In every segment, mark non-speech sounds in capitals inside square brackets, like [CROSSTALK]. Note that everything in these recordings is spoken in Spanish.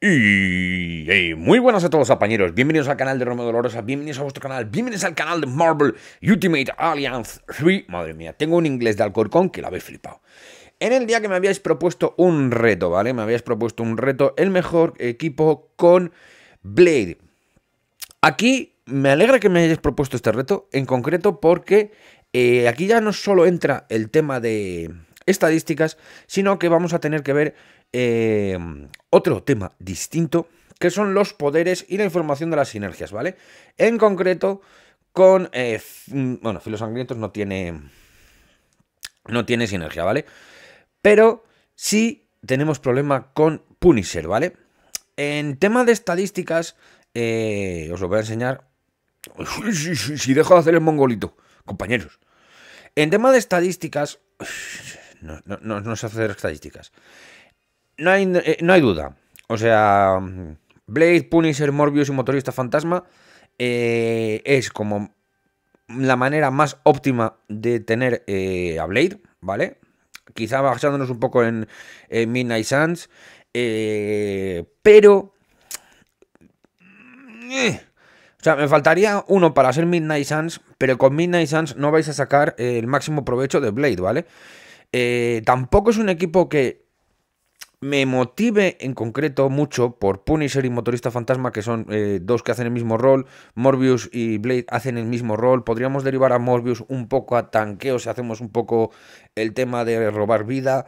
Y muy buenas a todos apañeros, bienvenidos al canal de Romeo Dolorosa, bienvenidos a vuestro canal, bienvenidos al canal de Marvel Ultimate Alliance 3 Madre mía, tengo un inglés de Alcorcón que lo habéis flipado En el día que me habíais propuesto un reto, ¿vale? Me habíais propuesto un reto, el mejor equipo con Blade Aquí me alegra que me hayáis propuesto este reto, en concreto porque eh, aquí ya no solo entra el tema de estadísticas, sino que vamos a tener que ver Em, otro tema distinto, que son los poderes y la información de las sinergias, ¿vale? En concreto, con... Eh, mm, bueno, filosangrientos no tiene... No tiene sinergia, ¿vale? Pero sí tenemos problema con Punisher, ¿vale? En tema de estadísticas, eh, os lo voy a enseñar. Si dejo de hacer el mongolito, compañeros. En tema de estadísticas... No, no, no, no sé hacer estadísticas. Eh, no hay, duda. O sea, Blade, Punisher, Morbius y Motorista Fantasma eh, es como la manera más óptima de tener eh, a Blade, ¿vale? Quizá bajándonos un poco en, Midnight Suns, pero... O sea, me faltaría uno para hacer Midnight Suns, pero con Midnight Suns no vais a sacar el máximo provecho de Blade, ¿vale? tampoco es un equipo que me motive en concreto mucho por Punisher y Motorista Fantasma, que son eh, dos que hacen el mismo rol. Morbius y Blade hacen el mismo rol. Podríamos derivar a Morbius un poco a tanqueo si hacemos un poco el tema de robar vida.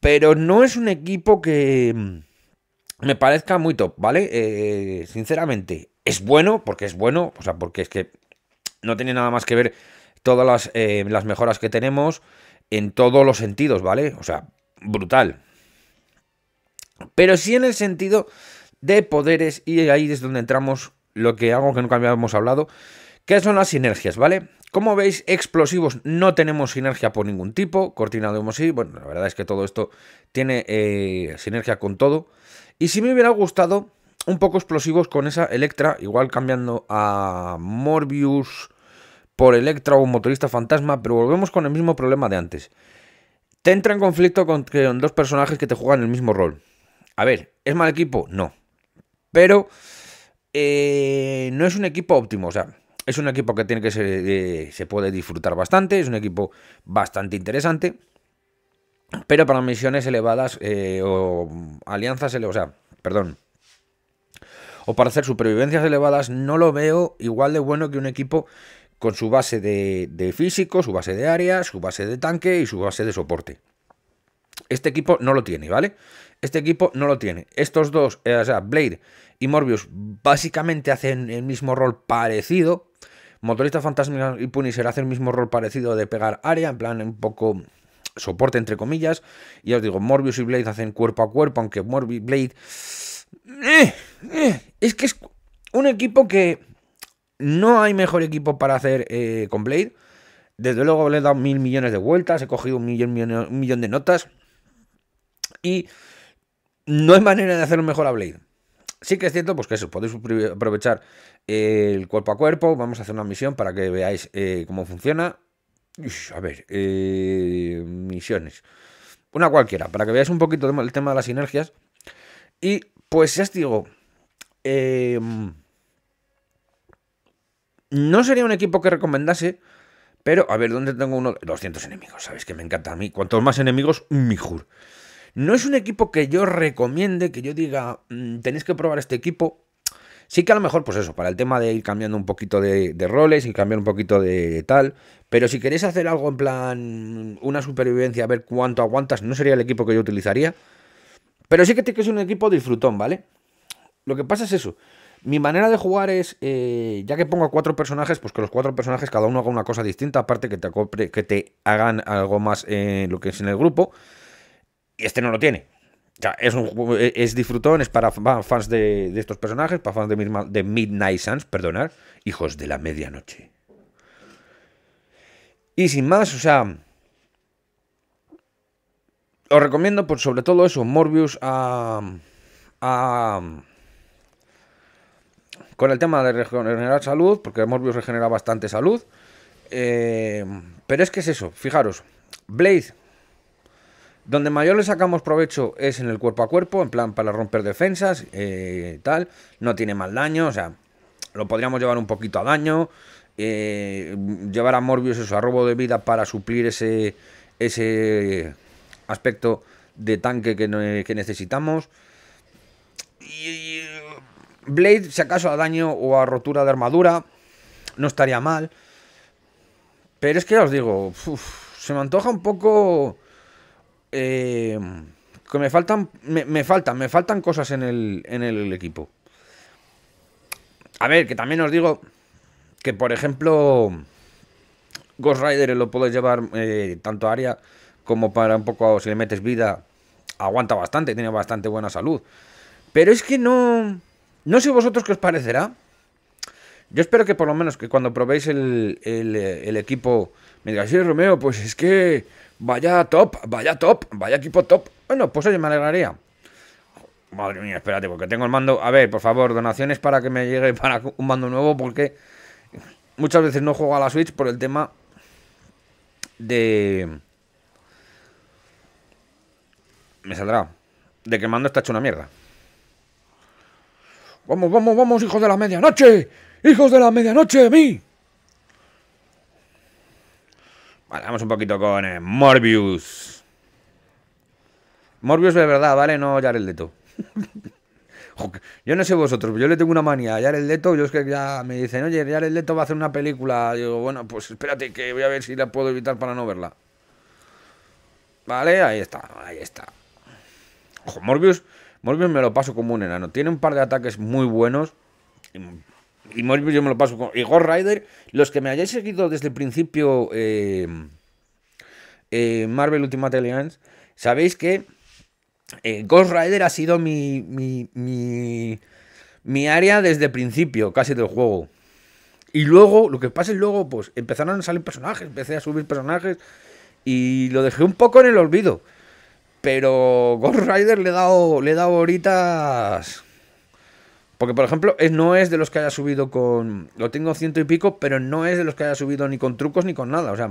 Pero no es un equipo que mm, me parezca muy top, ¿vale? Eh, sinceramente, es bueno, porque es bueno, o sea, porque es que no tiene nada más que ver todas las, eh, las mejoras que tenemos en todos los sentidos, ¿vale? O sea, brutal pero sí en el sentido de poderes y ahí es donde entramos lo que hago que nunca habíamos hablado, que son las sinergias, ¿vale? Como veis, explosivos no tenemos sinergia por ningún tipo, cortina de ido sí, bueno, la verdad es que todo esto tiene eh, sinergia con todo. Y si me hubiera gustado un poco explosivos con esa Electra, igual cambiando a Morbius por Electra o Motorista Fantasma, pero volvemos con el mismo problema de antes. Te entra en conflicto con dos personajes que te juegan el mismo rol. A ver, ¿es mal equipo? No. Pero eh, no es un equipo óptimo. O sea, es un equipo que tiene que eh, se puede disfrutar bastante. Es un equipo bastante interesante. Pero para misiones elevadas eh, o alianzas elevadas. O sea, perdón. O para hacer supervivencias elevadas, no lo veo igual de bueno que un equipo con su base de, de físico, su base de área, su base de tanque y su base de soporte. Este equipo no lo tiene, ¿vale? Este equipo no lo tiene. Estos dos, eh, o sea, Blade y Morbius, básicamente hacen el mismo rol parecido. Motorista Fantasma y Punisher hacen el mismo rol parecido de pegar área, en plan un poco soporte entre comillas. Y os digo, Morbius y Blade hacen cuerpo a cuerpo, aunque Morbius y Blade... Eh, eh, es que es un equipo que no hay mejor equipo para hacer con Blade. Desde luego le he dado mil millones de vueltas, he cogido un un millón de notas. Y no hay manera de hacer un mejor a Blade. Sí que es cierto, pues que eso, podéis aprovechar el cuerpo a cuerpo, vamos a hacer una misión para que veáis eh, cómo funciona. a ver, eh, misiones. Una cualquiera, para que veáis un poquito el tema de las sinergias. Y pues ya os digo, em, no sería un equipo que recomendase, pero a ver, ¿dónde tengo uno? 200 enemigos, sabéis que me encanta a mí. Cuantos más enemigos, mejor. No es un equipo que yo recomiende, que yo diga, mm, tenéis que probar este equipo. Sí que a lo mejor, pues eso, para el tema de ir cambiando un poquito de, roles y cambiar un poquito de tal. Pero si queréis hacer algo en plan una supervivencia, a ver cuánto aguantas, no sería el equipo que yo utilizaría. Pero sí que es un equipo disfrutón, ¿vale? Lo que pasa es eso. Mi manera de jugar es, eh, ya que pongo cuatro personajes, pues que los cuatro personajes cada uno haga una cosa distinta, aparte que te, hagan algo más lo que es en el grupo. Y este no lo tiene. O sea, es, un, e-, es disfrutón, es para fans de, estos personajes, para fans de, de Midnight Suns, perdonad, hijos de la medianoche. Y sin más, o sea, os recomiendo por pues, sobre todo eso, Morbius a, a, con el tema de regenerar salud, porque Morbius regenera bastante salud. Eh, pero es que es eso, fijaros, Blade donde mayor le sacamos provecho es en el cuerpo a cuerpo, en plan para romper defensas, eh, tal. No tiene mal daño, o sea, lo podríamos llevar un poquito a daño. Eh, llevar a Morbius eso, a robo de vida para suplir ese, ese aspecto de tanque que, necesitamos. Blade, si acaso a daño o a rotura de armadura, no estaría mal. Pero es que ya os digo, se me antoja un poco eh, que me faltan, me, faltan, me faltan cosas en el, en el equipo. A ver, que también os digo que, por ejemplo, Ghost Rider lo puedes llevar eh, tanto a área como para un poco, si le metes vida, aguanta bastante, tiene bastante buena salud. Pero es que no. No sé vosotros qué os parecerá. Yo espero que por lo menos que cuando probéis el, eh, equipo me digáis, sí, Romeo, pues es que Vaya top, vaya top, vaya equipo top. Bueno, pues yo me alegraría. Madre mía, espérate, porque tengo el mando. A ver, por favor, donaciones para que me llegue para un mando nuevo, porque muchas veces no juego a la Switch por el tema de. Me saldrá. De que el mando está hecho una mierda. Vamos, vamos, vamos, hijos de la medianoche. Hijos de la medianoche, a mí. Vale, vamos un poquito con eh, Morbius. Morbius de verdad, ¿vale? No de Leto. [LAUGHS] yo no sé vosotros, yo le tengo una manía a el Leto. Yo es que ya me dicen, oye, el Leto va a hacer una película. digo, bueno, pues espérate que voy a ver si la puedo evitar para no verla. Vale, ahí está, ahí está. Ojo, Morbius, Morbius me lo paso como un enano. Tiene un par de ataques muy buenos. Y yo me lo paso Ghost Rider, los que me hayáis seguido desde el principio eh, eh Marvel Ultimate Alliance, sabéis que eh, Ghost Rider ha sido mi, mi, mi, área desde el principio, casi del juego. Y luego, lo que pasa es luego, pues empezaron a salir personajes, empecé a subir personajes y lo dejé un poco en el olvido. Pero Ghost Rider le he dado, le he dado horitas porque, por ejemplo, no es de los que haya subido con. Lo tengo ciento y pico, pero no es de los que haya subido ni con trucos ni con nada. O sea,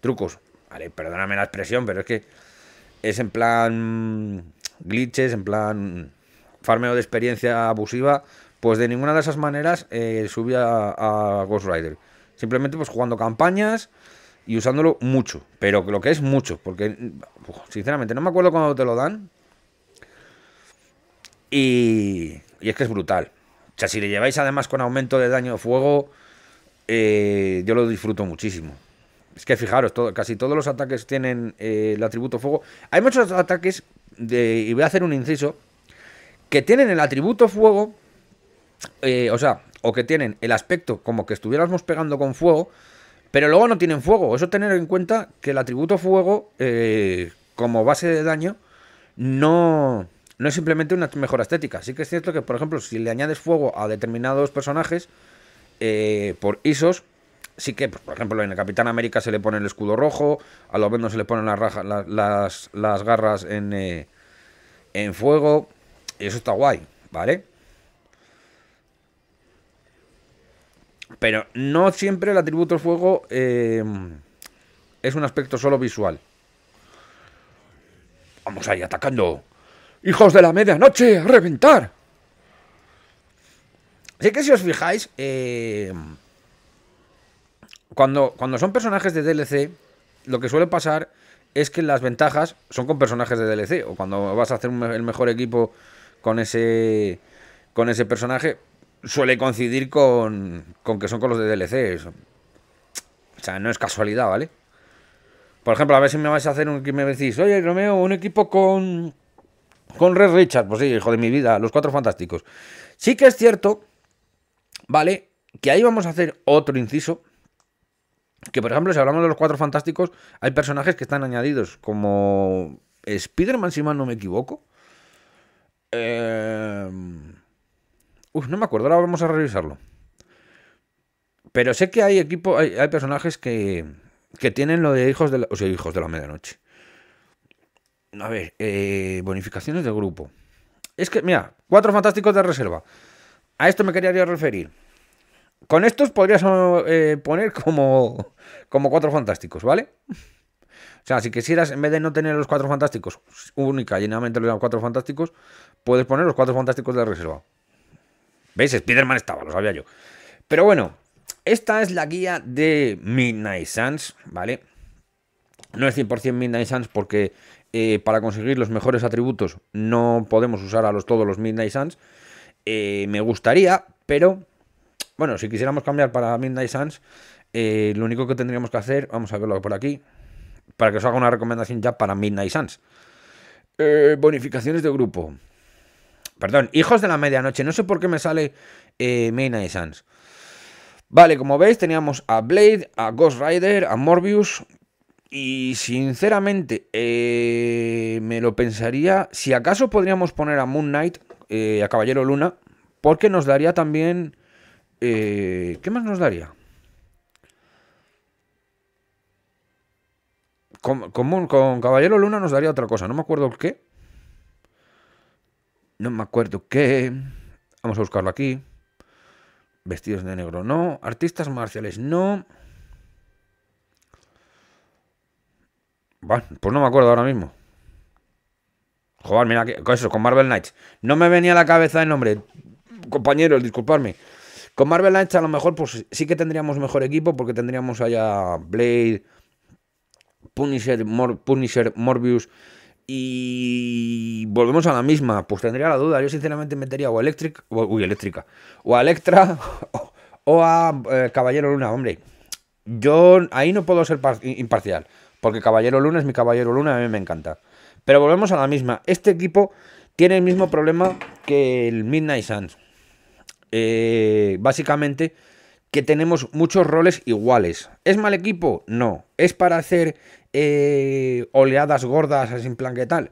trucos. Vale, perdóname la expresión, pero es que es en plan glitches, en plan farmeo de experiencia abusiva. Pues de ninguna de esas maneras eh, a, Ghost Rider. Simplemente pues jugando campañas y usándolo mucho. Pero lo que es mucho, porque sinceramente no me acuerdo cuándo te lo dan. Y y es que es brutal. O sea, si le lleváis además con aumento de daño de fuego, eh, yo lo disfruto muchísimo. Es que fijaros, casi todos los ataques tienen eh, el atributo fuego. Hay muchos ataques, de, y voy a hacer un inciso, que tienen el atributo fuego, eh, o sea, o que tienen el aspecto como que estuviéramos pegando con fuego, pero luego no tienen fuego. Eso tener en cuenta que el atributo fuego, como base de daño, no, no es simplemente una mejora estética. Sí que es cierto que, por ejemplo, si le añades fuego a determinados personajes eh, por ISOs, sí que, pues, por ejemplo, en el Capitán América se le pone el escudo rojo, a lo menos se le ponen las, las, garras en, eh, en fuego, y eso está guay, ¿vale? Pero no siempre el atributo fuego eh, es un aspecto solo visual. Vamos ahí atacando. Hijos de la medianoche, a reventar. Así que si os fijáis, eh, cuando, cuando son personajes de DLC, lo que suele pasar es que las ventajas son con personajes de DLC. O cuando vas a hacer el mejor equipo con ese, con ese personaje, suele coincidir con, con que son con los de DLC. O sea, no es casualidad, ¿vale? Por ejemplo, a ver si me vais a hacer un y me decís, oye, Romeo, un equipo con con Red Richard, pues sí, hijo de mi vida, los cuatro fantásticos. Sí que es cierto, ¿vale? Que ahí vamos a hacer otro inciso. Que por ejemplo, si hablamos de los cuatro fantásticos, hay personajes que están añadidos como Spider-Man, si mal no me equivoco. Eh, uf, no me acuerdo, ahora vamos a revisarlo. Pero sé que hay equipo, hay, personajes que, que tienen lo de hijos de la, hijos de la medianoche. A ver, eh, bonificaciones del grupo. Es que, mira, cuatro fantásticos de reserva. A esto me quería referir. Con estos podrías eh, poner como, como cuatro fantásticos, ¿vale? O sea, si quisieras, en vez de no tener los cuatro fantásticos, única llenamente los cuatro fantásticos, puedes poner los cuatro fantásticos de reserva. veis Spiderman estaba, lo sabía yo. Pero bueno, esta es la guía de Midnight Suns, ¿vale? No es 100% Midnight Suns porque eh, para conseguir los mejores atributos no podemos usar a los, todos los Midnight Suns. Eh, me gustaría, pero bueno, si quisiéramos cambiar para Midnight Suns, eh, lo único que tendríamos que hacer, vamos a verlo por aquí, para que os haga una recomendación ya para Midnight Suns. bonificaciones de grupo. Perdón, hijos de la medianoche. No sé por qué me sale Midnight Suns. Vale, como veis, teníamos a Blade, a Ghost Rider, a Morbius, y sinceramente, eh, me lo pensaría. Si acaso podríamos poner a Moon Knight, eh, a Caballero Luna, porque nos daría también. Eh, ¿Qué más nos daría? Con, con, Caballero Luna nos daría otra cosa, no me acuerdo el qué. No me acuerdo qué. Vamos a buscarlo aquí. Vestidos de negro, no. Artistas marciales, no. pues no me acuerdo ahora mismo. Joder, mira, con eso, con Marvel Knights. No me venía a la cabeza el nombre. Compañeros, disculpadme. Con Marvel Knights a lo mejor pues sí que tendríamos mejor equipo porque tendríamos allá Blade, Punisher, Morbius y volvemos a la misma. Pues tendría la duda. Yo sinceramente metería o Electric, o, eléctrica, o a Electra [LAUGHS] o, a eh, Caballero Luna. Hombre, yo ahí no puedo ser imparcial. Porque Caballero Luna es mi Caballero Luna, a mí me encanta. Pero volvemos a la misma. Este equipo tiene el mismo problema que el Midnight Suns. Eh, básicamente, que tenemos muchos roles iguales. ¿Es mal equipo? No. ¿Es para hacer eh, oleadas gordas, sin plan que tal?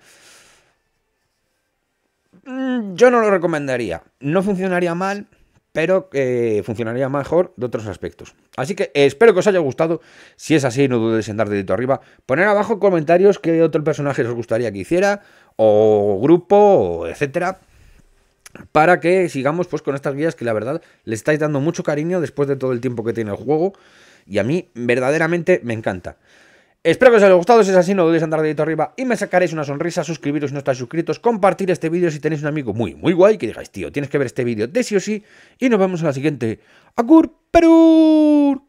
Mm, yo no lo recomendaría. No funcionaría mal, pero eh, funcionaría mejor de otros aspectos. Así que espero que os haya gustado. Si es así, no dudéis en dar dedito arriba. Poner abajo comentarios qué otro personaje os gustaría que hiciera, o grupo, etcétera. Para que sigamos pues, con estas guías que la verdad le estáis dando mucho cariño después de todo el tiempo que tiene el juego. Y a mí verdaderamente me encanta. Espero que os haya gustado, si es así no dudéis andar dedito arriba y me sacaréis una sonrisa, suscribiros si no estáis suscritos, compartir este vídeo si tenéis un amigo muy, muy guay que digáis, tío, tienes que ver este vídeo de sí o sí y nos vemos en la siguiente. ¡Agur Perú!